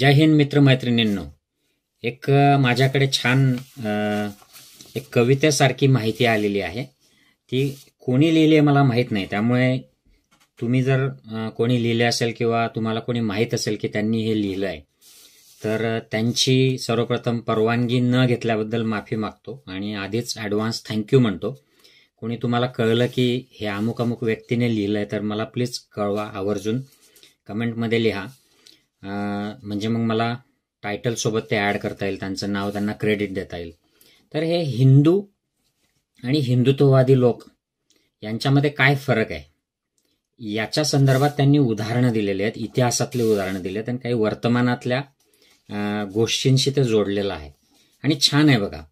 जय हिंद मित्रमैत्रिणींनो एक माझ्याकडे छान एक कवितेसारखी माहिती आलेली आहे ती कोणी लिहिली आहे मला माहीत नाही त्यामुळे तुम्ही जर कोणी लिहिले असेल किंवा तुम्हाला कोणी माहीत असेल की त्यांनी हे लिहिलं आहे तर त्यांची सर्वप्रथम परवानगी न घेतल्याबद्दल माफी मागतो आणि आधीच ॲडव्हान्स थँक्यू म्हणतो कोणी तुम्हाला कळलं की हे अमुक अमुक व्यक्तीने लिहिलं आहे तर मला प्लीज कळवा आवर्जून कमेंटमध्ये लिहा म्हणजे मग मला टायटलसोबत ते ॲड करता येईल त्यांचं नाव त्यांना क्रेडिट देता येईल तर हे हिंदू आणि हिंदुत्ववादी लोक यांच्यामध्ये काय फरक आहे याच्या संदर्भात त्यांनी उदाहरणं दिलेली आहेत इतिहासातले उदाहरणं दिले आहेत आणि काही वर्तमानातल्या गोष्टींशी ते जोडलेलं आहे आणि छान आहे बघा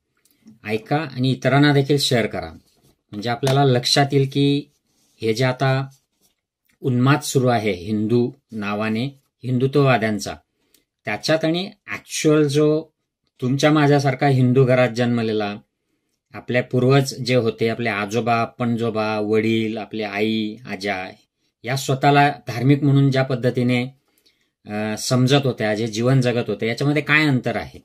ऐका आणि इतरांना देखील शेअर करा म्हणजे आपल्याला लक्षात येईल की हे जे आता उन्माद सुरू आहे हिंदू नावाने हिंदुत्ववाद्यांचा त्याच्यात आणि ॲक्च्युअल जो तुमच्या माझ्यासारखा हिंदू घरात जन्मलेला आपल्या पूर्वज जे होते आपले आजोबा पणजोबा वडील आपले आई आजा या स्वतःला धार्मिक म्हणून ज्या पद्धतीने समजत होत्या जे जीवन जगत होते याच्यामध्ये काय अंतर आहे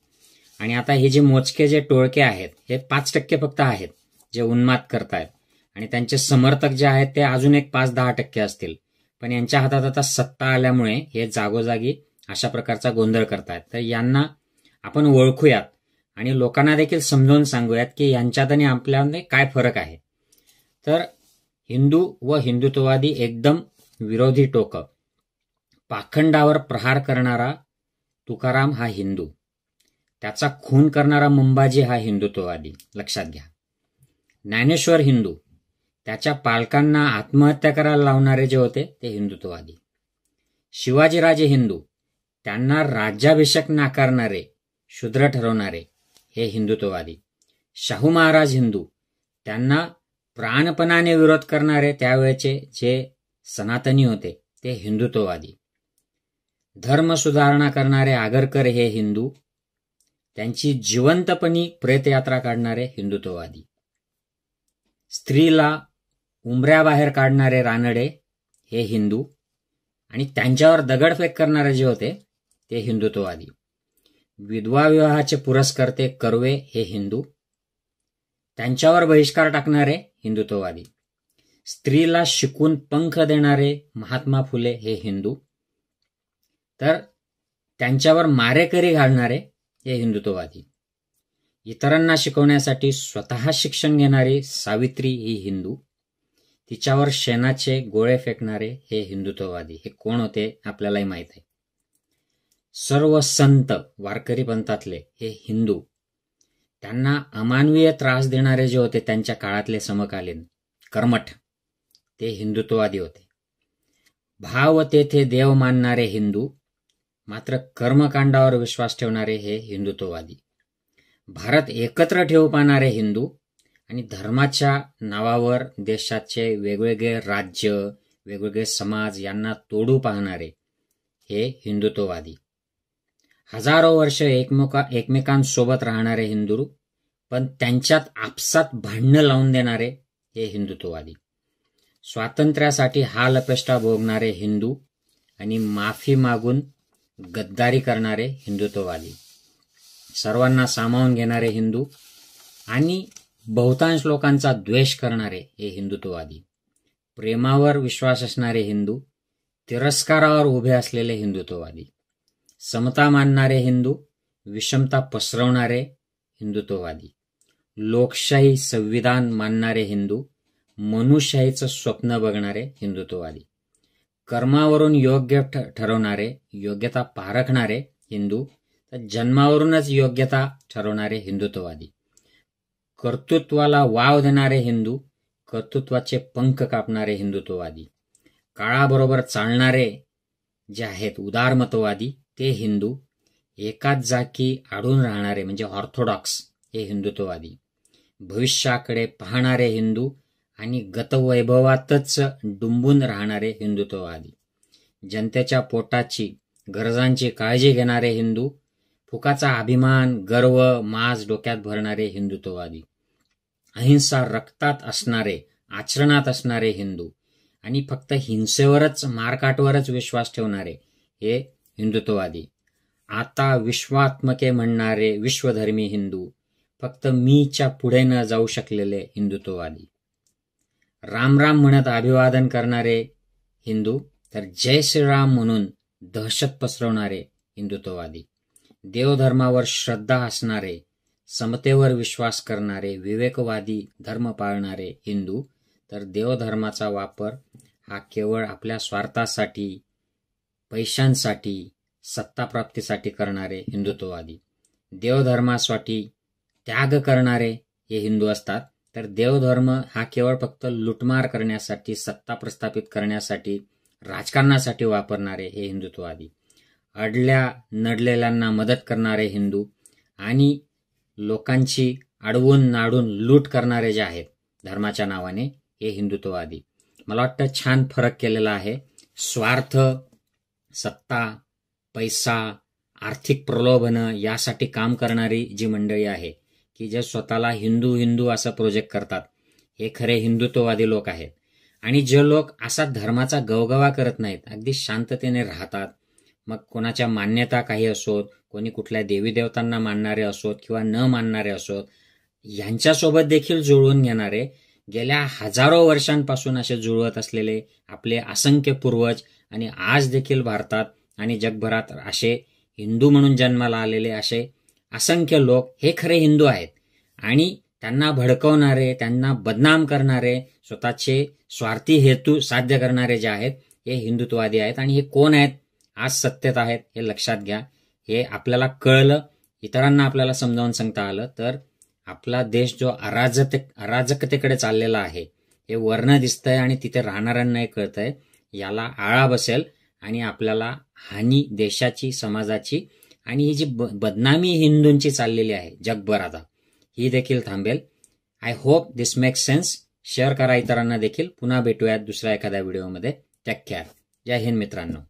आणि आता हे जे मोजके जे टोळके आहेत हे पाच टक्के फक्त आहेत जे उन्माद करतायत आणि त्यांचे समर्थक जे आहेत ते अजून एक पाच दहा टक्के असतील पण यांच्या हातात आता सत्ता आल्यामुळे हे जागोजागी अशा प्रकारचा गोंधळ करतायत तर यांना आपण ओळखूयात आणि लोकांना देखील समजावून सांगूयात की यांच्यात आणि आपल्यामध्ये काय फरक आहे तर हिंदू व हिंदुत्ववादी एकदम विरोधी टोकं पाखंडावर प्रहार करणारा तुकाराम हा हिंदू त्याचा खून करणारा मुंबाजी हा हिंदुत्ववादी लक्षात घ्या ज्ञानेश्वर हिंदू त्याच्या पालकांना आत्महत्या करायला लावणारे जे होते ते हिंदुत्ववादी शिवाजीराजे हिंदू त्यांना राज्याभिषेक नाकारणारे शूद्र ठरवणारे हे हिंदुत्ववादी शाहू महाराज हिंदू त्यांना प्राणपणाने विरोध करणारे त्यावेळेचे जे सनातनी होते ते हिंदुत्ववादी धर्म सुधारणा करणारे आगरकर हे हिंदू त्यांची जिवंतपणी प्रेतयात्रा काढणारे हिंदुत्ववादी स्त्रीला उंबऱ्याबाहेर काढणारे रानडे हे हिंदू आणि त्यांच्यावर दगडफेक करणारे जे होते ते हिंदुत्ववादी विधवा विवाहाचे पुरस्कर्ते कर्वे हे हिंदू त्यांच्यावर बहिष्कार टाकणारे हिंदुत्ववादी स्त्रीला शिकून पंख देणारे महात्मा फुले हे हिंदू तर त्यांच्यावर मारेकरी घालणारे हे हिंदुत्ववादी इतरांना शिकवण्यासाठी स्वतः शिक्षण घेणारी सावित्री ही हिंदू तिच्यावर शेणाचे गोळे फेकणारे हे हिंदुत्ववादी हे कोण होते आपल्यालाही माहीत आहे सर्व संत वारकरी पंथातले हे हिंदू त्यांना अमानवीय त्रास देणारे जे होते त्यांच्या काळातले समकालीन कर्मठ ते हिंदुत्ववादी होते भाव तेथे देव मानणारे हिंदू मात्र कर्मकांडावर विश्वास ठेवणारे हे हिंदुत्ववादी भारत एकत्र ठेवू पाहणारे हिंदू आणि धर्माच्या नावावर देशाचे वेगवेगळे राज्य वेगवेगळे समाज यांना तोडू पाहणारे हे हिंदुत्ववादी हजारो वर्ष एकमेका एकमेकांसोबत राहणारे हिंदू पण त्यांच्यात आपसात भांडणं लावून देणारे हे हिंदुत्ववादी स्वातंत्र्यासाठी हा लपेष्टा भोगणारे हिंदू आणि माफी मागून गद्दारी करणारे हिंदुत्ववादी सर्वांना सामावून घेणारे हिंदू आणि बहुतांश लोकांचा द्वेष करणारे हे हिंदुत्ववादी प्रेमावर विश्वास असणारे हिंदू तिरस्कारावर उभे असलेले हिंदुत्ववादी समता मानणारे हिंदू विषमता पसरवणारे हिंदुत्ववादी लोकशाही संविधान मानणारे हिंदू मनुष्यशाहीचं स्वप्न बघणारे हिंदुत्ववादी कर्मावरून योग्य ठरवणारे योग्यता पारखणारे हिंदू तर जन्मावरूनच योग्यता ठरवणारे हिंदुत्ववादी कर्तृत्वाला वाव देणारे हिंदू कर्तृत्वाचे पंख कापणारे हिंदुत्ववादी काळाबरोबर चालणारे जे आहेत उदारमतवादी ते हिंदू एकाच जाकी आढून राहणारे म्हणजे ऑर्थोडॉक्स हे हिंदुत्ववादी भविष्याकडे पाहणारे हिंदू आणि गतवैभवातच डुंबून राहणारे हिंदुत्ववादी जनतेच्या पोटाची गरजांची काळजी घेणारे हिंदू फुकाचा अभिमान गर्व माज डोक्यात भरणारे हिंदुत्ववादी अहिंसा रक्तात असणारे आचरणात असणारे हिंदू आणि फक्त हिंसेवरच मारकाटवरच विश्वास ठेवणारे हे हिंदुत्ववादी आता विश्वात्मके म्हणणारे विश्वधर्मी हिंदू फक्त मीच्या पुढे न जाऊ शकलेले हिंदुत्ववादी रामराम म्हणत अभिवादन करणारे हिंदू तर जय श्रीराम म्हणून दहशत पसरवणारे हिंदुत्ववादी देवधर्मावर श्रद्धा असणारे समतेवर विश्वास करणारे विवेकवादी धर्म पाळणारे हिंदू तर देवधर्माचा वापर हा केवळ आपल्या स्वार्थासाठी पैशांसाठी सत्ताप्राप्तीसाठी करणारे हिंदुत्ववादी देवधर्मासाठी त्याग करणारे हे हिंदू असतात तर देवधर्म हा केवळ फक्त लुटमार करण्यासाठी सत्ता प्रस्थापित करण्यासाठी राजकारणासाठी वापरणारे हे हिंदुत्ववादी अडल्या नडलेल्यांना मदत करणारे हिंदू आणि लोकांची अडवून नाडून लूट करणारे जे आहेत धर्माच्या नावाने हे हिंदुत्ववादी मला वाटतं छान फरक केलेला आहे स्वार्थ सत्ता पैसा आर्थिक प्रलोभनं यासाठी काम करणारी जी मंडळी आहे की जे स्वतःला हिंदू हिंदू असं प्रोजेक्ट करतात हे खरे हिंदुत्ववादी लोक आहेत आणि जे लोक असा धर्माचा गवगवा करत नाहीत अगदी शांततेने राहतात मग कोणाच्या मान्यता काही असोत कोणी कुठल्या देवी देवतांना मानणारे असोत किंवा न मानणारे असोत यांच्यासोबत देखील जुळवून घेणारे गेल्या हजारो वर्षांपासून असे जुळवत असलेले आपले असंख्य पूर्वज आणि आज देखील भारतात आणि जगभरात असे हिंदू म्हणून जन्माला आलेले असे असंख्य लोक हे खरे हिंदू आहेत आणि त्यांना भडकवणारे त्यांना बदनाम करणारे स्वतःचे स्वार्थी हेतू साध्य करणारे जे आहेत हे हिंदुत्ववादी आहेत आणि हे कोण आहेत आज सत्तेत आहेत हे लक्षात घ्या हे आपल्याला कळलं इतरांना आपल्याला समजावून सांगता आलं तर आपला देश जो अराजते अराजकतेकडे चाललेला आहे हे वर्ण दिसतंय आणि तिथे राहणाऱ्यांनाही कळतंय याला आळा बसेल आणि आपल्याला हानी देशाची समाजाची आणि ही जी ब बदनामी हिंदूंची चाललेली आहे जगभर आता ही देखील थांबेल I hope this makes sense share करा इतरांना देखील पुन्हा भेटूयात दुसऱ्या एखाद्या व्हिडिओमध्ये टेक केअर जय हिंद मित्रांनो